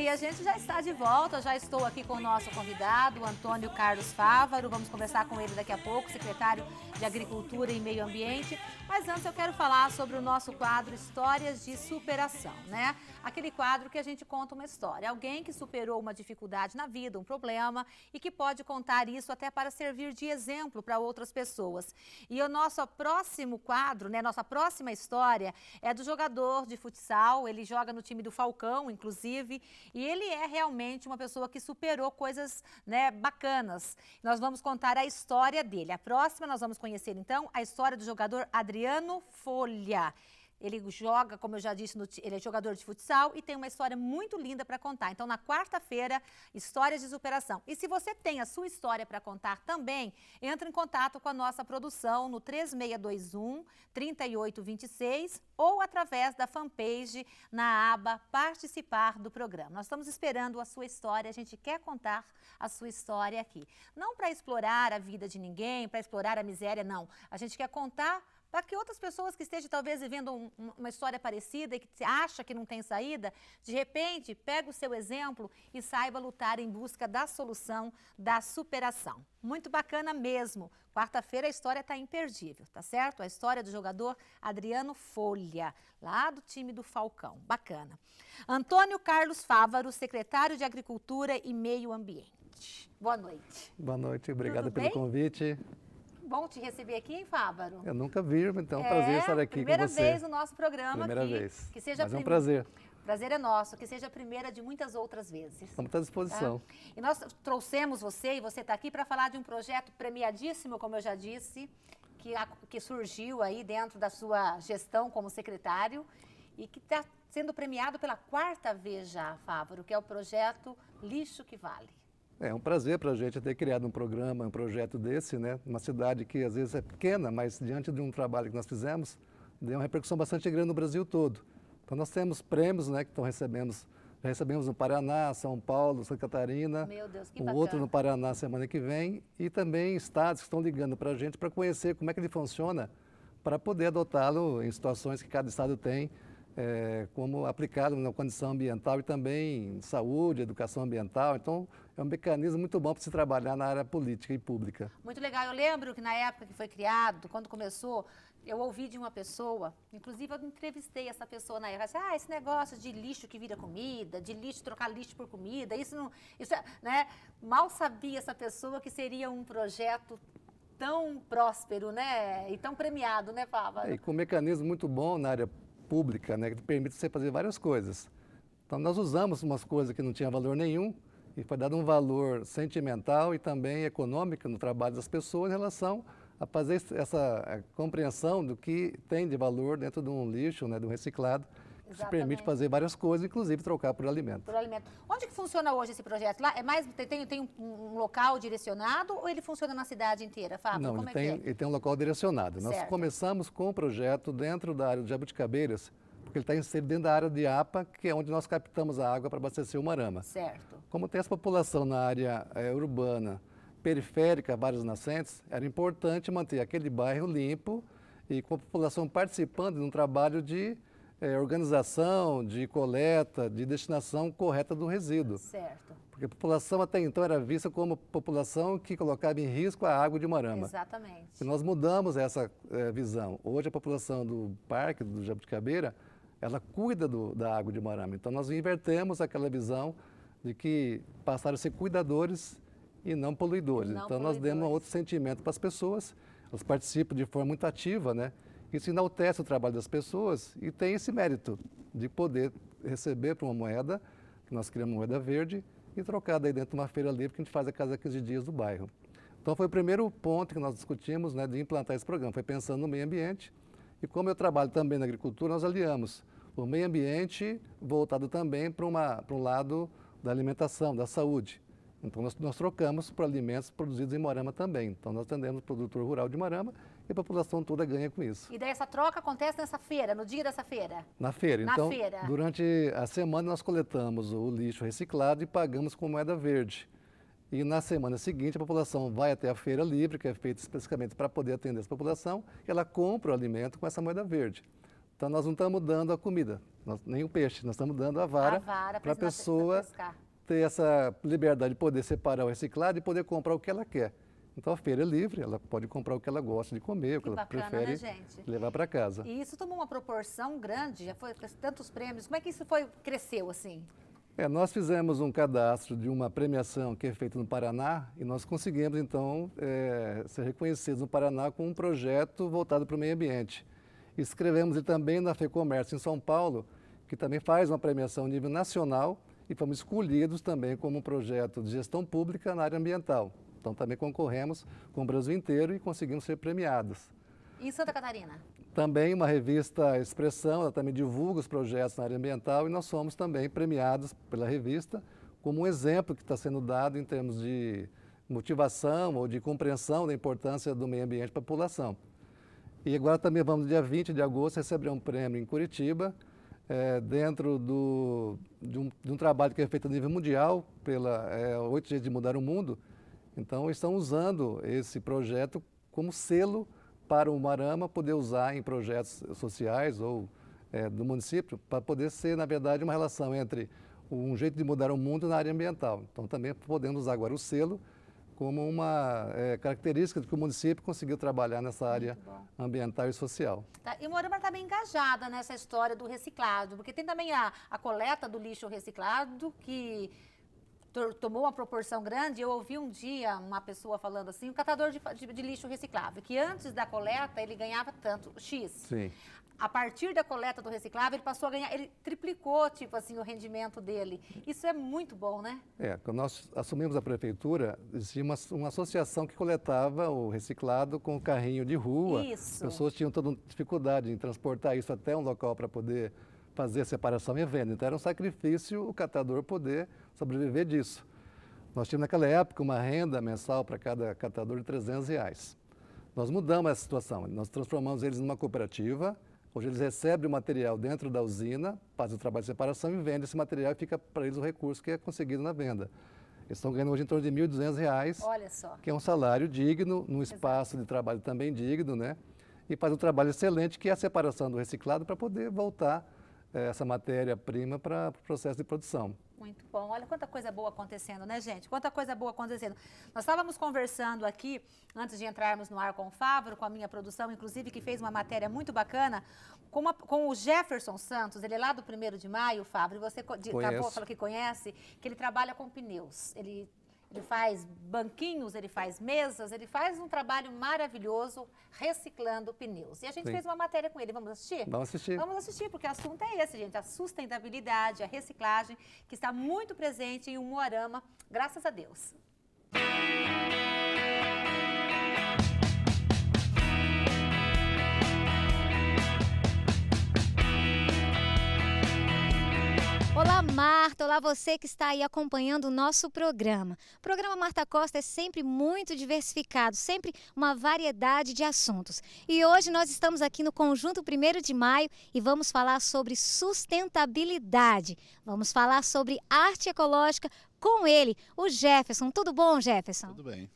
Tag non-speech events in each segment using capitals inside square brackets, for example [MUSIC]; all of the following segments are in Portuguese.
e a gente já está de volta, já estou aqui com o nosso convidado, Antônio Carlos Fávaro, vamos conversar com ele daqui a pouco, secretário de Agricultura e Meio Ambiente, mas antes eu quero falar sobre o nosso quadro Histórias de Superação, né? aquele quadro que a gente conta uma história. Alguém que superou uma dificuldade na vida, um problema, e que pode contar isso até para servir de exemplo para outras pessoas. E o nosso próximo quadro, né, nossa próxima história, é do jogador de futsal. Ele joga no time do Falcão, inclusive, e ele é realmente uma pessoa que superou coisas né, bacanas. Nós vamos contar a história dele. A próxima nós vamos conhecer, então, a história do jogador Adriano Folha. Ele joga, como eu já disse, no, ele é jogador de futsal e tem uma história muito linda para contar. Então, na quarta-feira, histórias de superação. E se você tem a sua história para contar também, entre em contato com a nossa produção no 3621 3826 ou através da fanpage na aba Participar do programa. Nós estamos esperando a sua história, a gente quer contar a sua história aqui. Não para explorar a vida de ninguém, para explorar a miséria, não. A gente quer contar para que outras pessoas que estejam talvez vivendo um, uma história parecida e que acha que não tem saída, de repente pegue o seu exemplo e saiba lutar em busca da solução, da superação. Muito bacana mesmo. Quarta-feira a história está imperdível, tá certo? A história do jogador Adriano Folha, lá do time do Falcão. Bacana. Antônio Carlos Fávaro, secretário de Agricultura e Meio Ambiente. Boa noite. Boa noite, obrigado Tudo pelo bem? convite bom te receber aqui, hein, Fávaro. Eu nunca vi, então é um prazer estar aqui com você. Primeira vez no nosso programa primeira aqui. Vez. Que seja Mas é um prazer. Prazer é nosso, que seja a primeira de muitas outras vezes. Estamos à disposição. Tá? E nós trouxemos você, e você está aqui, para falar de um projeto premiadíssimo, como eu já disse, que, a, que surgiu aí dentro da sua gestão como secretário e que está sendo premiado pela quarta vez já, Fávaro, que é o projeto Lixo que Vale. É um prazer para a gente ter criado um programa, um projeto desse, né? Uma cidade que às vezes é pequena, mas diante de um trabalho que nós fizemos, deu uma repercussão bastante grande no Brasil todo. Então nós temos prêmios, né, que estão recebendo recebemos no Paraná, São Paulo, Santa Catarina, Deus, o outro no Paraná semana que vem, e também estados que estão ligando para a gente para conhecer como é que ele funciona, para poder adotá-lo em situações que cada estado tem é, como aplicado na condição ambiental e também saúde, educação ambiental. Então, é um mecanismo muito bom para se trabalhar na área política e pública. Muito legal. Eu lembro que na época que foi criado, quando começou, eu ouvi de uma pessoa, inclusive eu entrevistei essa pessoa na época, ah, esse negócio de lixo que vira comida, de lixo trocar lixo por comida, isso não, isso, é, né? Mal sabia essa pessoa que seria um projeto tão próspero, né? E tão premiado, né, Fábio? É, e com um mecanismo muito bom na área pública, né, que permite você fazer várias coisas. Então, nós usamos umas coisas que não tinha valor nenhum e foi dado um valor sentimental e também econômico no trabalho das pessoas em relação a fazer essa compreensão do que tem de valor dentro de um lixo, né, de um reciclado, Exatamente. permite fazer várias coisas, inclusive trocar por alimento. Por alimento. Onde que funciona hoje esse projeto? Lá é mais tem, tem um, local direcionado ou ele funciona na cidade inteira, Fábio? Não, Como ele, é tem, é? ele tem um local direcionado. Certo. Nós começamos com o projeto dentro da área de jabuticabeiras, porque ele está inserido dentro da área de APA, que é onde nós captamos a água para abastecer o Marama. Certo. Como tem essa população na área é, urbana, periférica, vários nascentes, era importante manter aquele bairro limpo e com a população participando de um trabalho de é, organização, de coleta, de destinação correta do resíduo. Certo. Porque a população até então era vista como população que colocava em risco a água de Morama. Exatamente. E nós mudamos essa é, visão. Hoje a população do parque, do Jabuticabeira, ela cuida do, da água de Morama. Então nós invertemos aquela visão de que passaram a ser cuidadores e não poluidores. Não então poluidores. nós demos um outro sentimento para as pessoas. Elas participam de forma muito ativa, né? Isso enaltece o trabalho das pessoas e tem esse mérito de poder receber para uma moeda, que nós criamos moeda verde, e trocar daí dentro de uma feira livre que a gente faz a cada 15 dias do bairro. Então foi o primeiro ponto que nós discutimos né, de implantar esse programa, foi pensando no meio ambiente. E como eu trabalho também na agricultura, nós aliamos o meio ambiente voltado também para, para um lado da alimentação, da saúde. Então nós, nós trocamos por alimentos produzidos em Morama também. Então nós atendemos o produtor rural de Morama e a população toda ganha com isso. E daí essa troca acontece nessa feira, no dia dessa feira? Na feira. Na então, feira. durante a semana nós coletamos o lixo reciclado e pagamos com moeda verde. E na semana seguinte a população vai até a feira livre, que é feita especificamente para poder atender essa população, e ela compra o alimento com essa moeda verde. Então nós não estamos dando a comida, nós, nem o peixe, nós estamos dando a vara, vara para a pessoa ter essa liberdade de poder separar o reciclado e poder comprar o que ela quer. Então a feira é livre, ela pode comprar o que ela gosta de comer, o que, ela né, prefere né, levar para casa. E isso tomou uma proporção grande, já foi tantos prêmios. Como é que isso foi cresceu assim? É, nós fizemos um cadastro de uma premiação que é feita no Paraná e nós conseguimos então é, ser reconhecidos no Paraná com um projeto voltado para o meio ambiente. Escrevemos ele também na FEComércio em São Paulo, que também faz uma premiação a nível nacional e fomos escolhidos também como um projeto de gestão pública na área ambiental. Então também concorremos com o Brasil inteiro e conseguimos ser premiados. E Santa Catarina? Também uma revista Expressão, ela também divulga os projetos na área ambiental e nós somos também premiados pela revista como um exemplo que está sendo dado em termos de motivação ou de compreensão da importância do meio ambiente para a população. E agora também vamos, dia 20 de agosto, receber um prêmio em Curitiba, é, dentro do, de um, de, um, trabalho que é feito a nível mundial, pela é, Oito dias de Mudar o Mundo, então, estão usando esse projeto como selo para o Marama poder usar em projetos sociais ou é, do município, para poder ser, na verdade, uma relação entre um jeito de mudar o mundo na área ambiental. Então, também podemos usar agora o selo como uma é, característica de que o município conseguiu trabalhar nessa área ambiental e social. Tá, e Marama está bem engajada nessa história do reciclado, porque tem também a, a coleta do lixo reciclado, que tomou uma proporção grande. Eu ouvi um dia uma pessoa falando assim, o catador de, de, de lixo reciclável, que antes da coleta ele ganhava tanto, X. Sim. A partir da coleta do reciclável, ele passou a ganhar, ele triplicou, tipo assim, o rendimento dele. Isso é muito bom, né? É, quando nós assumimos a prefeitura, existia uma, uma associação que coletava o reciclado com o carrinho de rua. Isso. As pessoas tinham toda dificuldade em transportar isso até um local para poder fazer separação e venda. Então era um sacrifício o catador poder sobreviver disso. Nós tínhamos naquela época uma renda mensal para cada catador de 300 reais. Nós mudamos essa situação, nós transformamos eles numa cooperativa, Hoje eles recebem o material dentro da usina, fazem o trabalho de separação e vendem esse material e fica para eles o recurso que é conseguido na venda. Eles estão ganhando hoje em torno de R$ 1.200, Olha só. que é um salário digno, num espaço Exato. de trabalho também digno, né? E faz um trabalho excelente, que é a separação do reciclado, para poder voltar é, essa matéria-prima para o processo de produção. Muito bom. Olha quanta coisa boa acontecendo, né, gente? Quanta coisa boa acontecendo. Nós estávamos conversando aqui, antes de entrarmos no ar com o Fávaro, com a minha produção, inclusive, que fez uma matéria muito bacana com, uma, com o Jefferson Santos. Ele é lá do 1 de maio, Fávaro, e você de, acabou, falou que conhece, que ele trabalha com pneus. Ele ele faz banquinhos, ele faz mesas, ele faz um trabalho maravilhoso reciclando pneus. E a gente Sim. fez uma matéria com ele. Vamos assistir? Vamos assistir. Vamos assistir, porque o assunto é esse, gente. A sustentabilidade, a reciclagem, que está muito presente em Umuarama, graças a Deus. Música Olá, Marta. Olá, você que está aí acompanhando o nosso programa. O programa Marta Costa é sempre muito diversificado, sempre uma variedade de assuntos. E hoje nós estamos aqui no Conjunto 1 de Maio e vamos falar sobre sustentabilidade. Vamos falar sobre arte ecológica com ele, o Jefferson. Tudo bom, Jefferson? Tudo bem.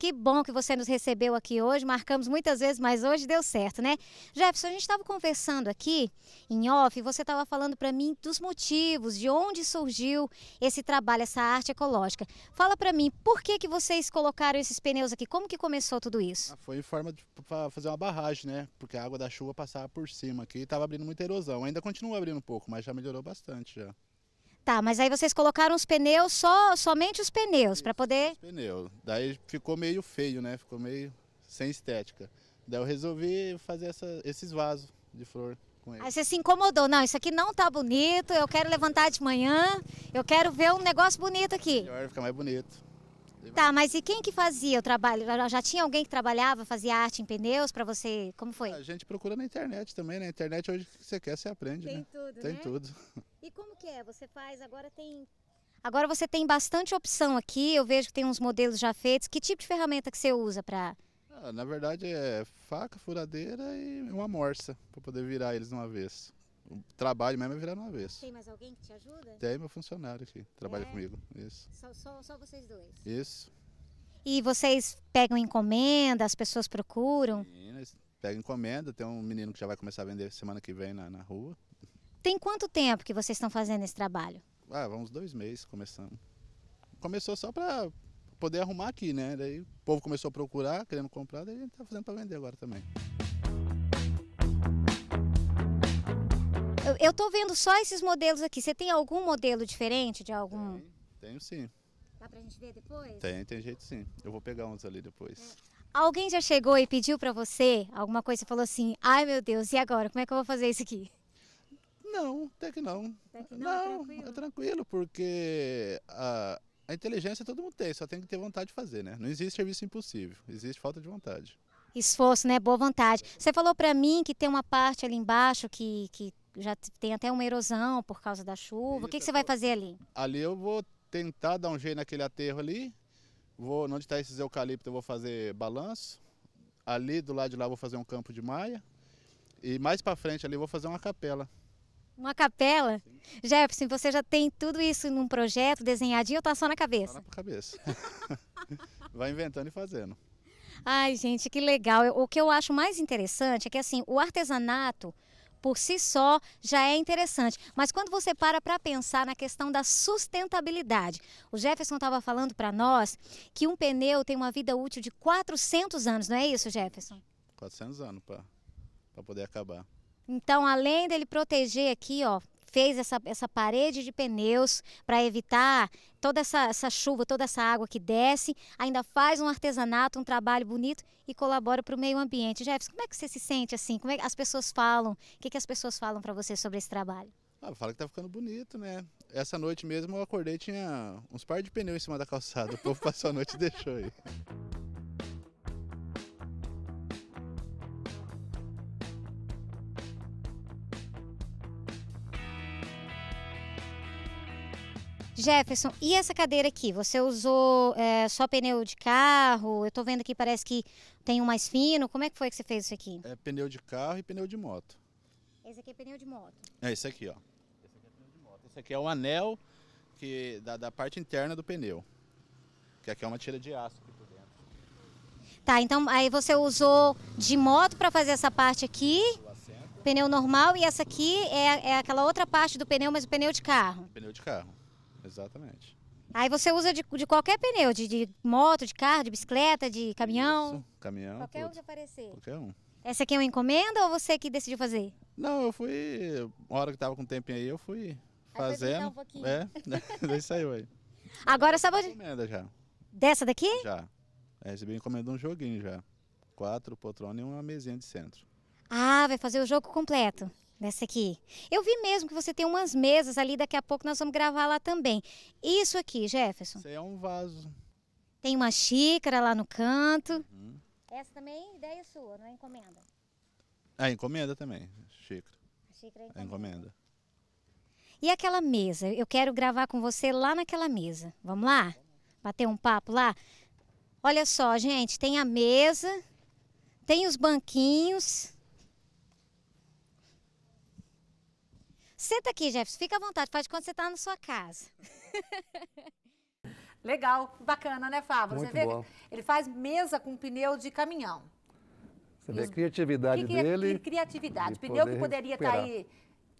Que bom que você nos recebeu aqui hoje. Marcamos muitas vezes, mas hoje deu certo, né? Jefferson, a gente estava conversando aqui em off, você estava falando para mim dos motivos, de onde surgiu esse trabalho, essa arte ecológica. Fala para mim, por que que vocês colocaram esses pneus aqui? Como que começou tudo isso? Ah, foi em forma de fazer uma barragem, né? Porque a água da chuva passava por cima aqui e estava abrindo muita erosão. Ainda continua abrindo um pouco, mas já melhorou bastante já. Tá, mas aí vocês colocaram os pneus, só somente os pneus, para poder... Os pneus. Daí ficou meio feio, né? Ficou meio sem estética. Daí eu resolvi fazer essa, esses vasos de flor. Aí você se incomodou, não, isso aqui não tá bonito, eu quero levantar de manhã, eu quero ver um negócio bonito aqui. Melhor, ficar mais bonito. Tá, mas e quem que fazia o trabalho? Já tinha alguém que trabalhava, fazia arte em pneus para você? Como foi? A gente procura na internet também, na né? internet hoje que você quer, você aprende, Tem né? tudo, Tem né? tudo. E como que é? Você faz, agora tem... Agora você tem bastante opção aqui, eu vejo que tem uns modelos já feitos. Que tipo de ferramenta que você usa para... Ah, na verdade é faca, furadeira e uma morsa, para poder virar eles de uma vez. O trabalho mesmo é virar de uma vez. Tem mais alguém que te ajuda? Tem meu funcionário aqui, trabalha é. comigo. Isso. Só, só, só vocês dois? Isso. E vocês pegam encomenda, as pessoas procuram? Sim, pega encomenda, tem um menino que já vai começar a vender semana que vem na, na rua. Tem quanto tempo que vocês estão fazendo esse trabalho? Ah, uns dois meses começando. Começou só para poder arrumar aqui, né? Daí o povo começou a procurar, querendo comprar, daí a gente tá fazendo para vender agora também. Eu, eu tô vendo só esses modelos aqui. Você tem algum modelo diferente de algum? Tem, tenho sim. Dá pra gente ver depois? Tem, tem jeito sim. Eu vou pegar uns ali depois. É. Alguém já chegou e pediu para você alguma coisa e falou assim: ai meu Deus, e agora? Como é que eu vou fazer isso aqui? Não, até que não. Até que não, não é, tranquilo. é tranquilo, porque a, a inteligência todo mundo tem, só tem que ter vontade de fazer, né? Não existe serviço impossível, existe falta de vontade. Esforço, né? Boa vontade. Você falou para mim que tem uma parte ali embaixo que, que já tem até uma erosão por causa da chuva. Isso, o que, que você vai fazer ali? Ali eu vou tentar dar um jeito naquele aterro ali. Vou, onde está esses eucaliptos, eu vou fazer balanço. Ali do lado de lá eu vou fazer um campo de maia. E mais para frente ali eu vou fazer uma capela. Uma capela? Sim. Jefferson, você já tem tudo isso num projeto desenhadinho ou tá só na cabeça? Só tá na cabeça. [LAUGHS] Vai inventando e fazendo. Ai, gente, que legal. O que eu acho mais interessante é que assim, o artesanato por si só já é interessante, mas quando você para para pensar na questão da sustentabilidade. O Jefferson estava falando para nós que um pneu tem uma vida útil de 400 anos, não é isso, Jefferson? 400 anos para poder acabar. Então, além dele proteger aqui, ó, fez essa, essa parede de pneus para evitar toda essa, essa chuva, toda essa água que desce, ainda faz um artesanato, um trabalho bonito e colabora para o meio ambiente. Jefferson, como é que você se sente assim? Como é que as pessoas falam? O que, que as pessoas falam para você sobre esse trabalho? Ah, fala que tá ficando bonito, né? Essa noite mesmo eu acordei tinha uns par de pneus em cima da calçada. O povo passou a noite e deixou aí. [LAUGHS] Jefferson, e essa cadeira aqui? Você usou é, só pneu de carro? Eu estou vendo que parece que tem um mais fino. Como é que foi que você fez isso aqui? É pneu de carro e pneu de moto. Esse aqui é pneu de moto? É, esse aqui, ó. Esse aqui é pneu de moto. Esse aqui é o anel que, da, da parte interna do pneu. Que aqui é uma tira de aço aqui por dentro. Tá, então aí você usou de moto para fazer essa parte aqui pneu normal e essa aqui é, é aquela outra parte do pneu, mas o pneu de carro. Pneu de carro. Exatamente. Aí você usa de, de qualquer pneu, de, de, moto, de carro, de bicicleta, de caminhão? Isso, caminhão. Qualquer tudo. um que aparecer. Qualquer um. Essa aqui é uma encomenda ou você que decidiu fazer? Não, eu fui. Uma hora que tava com tempo aí, eu fui fazendo. Aí um pouquinho. É, [LAUGHS] daí saiu aí. Agora só vou. Encomenda já. Dessa daqui? Já. É, recebi encomenda um joguinho já. Quatro poltrona e uma mesinha de centro. Ah, vai fazer o jogo completo. Nessa aqui. Eu vi mesmo que você tem umas mesas ali, daqui a pouco nós vamos gravar lá também. Isso aqui, Jefferson. Isso aí é um vaso. Tem uma xícara lá no canto. Uhum. Essa também é ideia sua, não é encomenda? É, encomenda também, xícara. A xícara é, é encomenda. É encomenda. E aquela mesa? Eu quero gravar com você lá naquela mesa. Vamos lá? Bater um papo lá? Olha só, gente, tem a mesa, tem os banquinhos. Senta aqui, Jefferson, fica à vontade, faz quando você está na sua casa. [LAUGHS] Legal, bacana, né, Fábio? Muito você bom. ele faz mesa com pneu de caminhão. Você vê a criatividade que, dele. Que criatividade. De pneu que poderia estar tá aí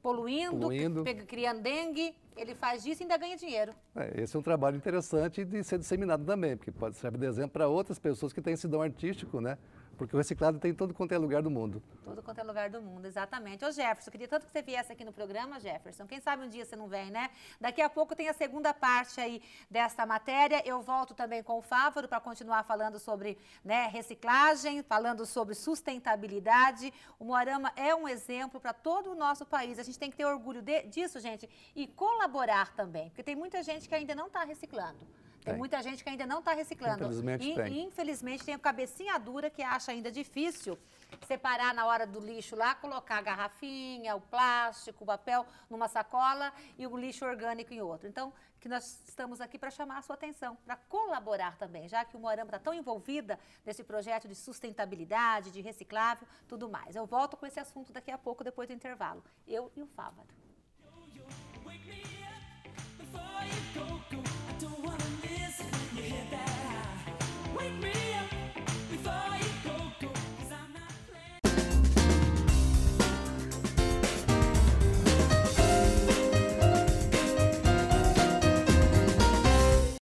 poluindo, poluindo. criando dengue, ele faz isso e ainda ganha dinheiro. É, esse é um trabalho interessante de ser disseminado também, porque pode serve de exemplo para outras pessoas que têm esse dom artístico, né? Porque o reciclado tem em todo quanto é lugar do mundo. Todo quanto é lugar do mundo, exatamente. Ô Jefferson, queria tanto que você viesse aqui no programa, Jefferson. Quem sabe um dia você não vem, né? Daqui a pouco tem a segunda parte aí desta matéria. Eu volto também com o Fávoro para continuar falando sobre né, reciclagem, falando sobre sustentabilidade. O Moarama é um exemplo para todo o nosso país. A gente tem que ter orgulho de, disso, gente, e colaborar também. Porque tem muita gente que ainda não está reciclando. Tem, muita gente que ainda não está reciclando. Infelizmente e, tem. Infelizmente tem a cabecinha dura que acha ainda difícil separar na hora do lixo lá, colocar a garrafinha, o plástico, o papel numa sacola e o lixo orgânico em outro. Então, que nós estamos aqui para chamar a sua atenção, para colaborar também, já que o Moarama está tão envolvida nesse projeto de sustentabilidade, de reciclável, tudo mais. Eu volto com esse assunto daqui a pouco, depois do intervalo. Eu e o Fávaro.